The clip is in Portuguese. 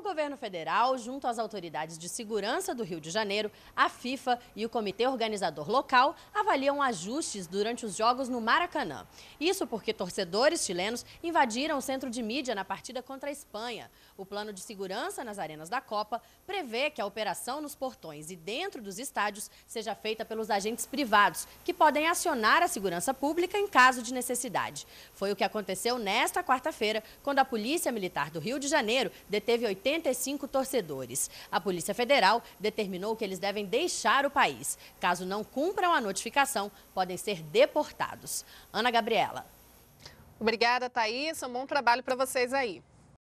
O governo federal, junto às autoridades de segurança do Rio de Janeiro, a FIFA e o comitê organizador local, avaliam ajustes durante os jogos no Maracanã. Isso porque torcedores chilenos invadiram o centro de mídia na partida contra a Espanha. O plano de segurança nas arenas da Copa prevê que a operação nos portões e dentro dos estádios seja feita pelos agentes privados, que podem acionar a segurança pública em caso de necessidade. Foi o que aconteceu nesta quarta-feira, quando a Polícia Militar do Rio de Janeiro deteve 80 85 torcedores. A Polícia Federal determinou que eles devem deixar o país. Caso não cumpram a notificação, podem ser deportados. Ana Gabriela. Obrigada, Thaís. Um bom trabalho para vocês aí.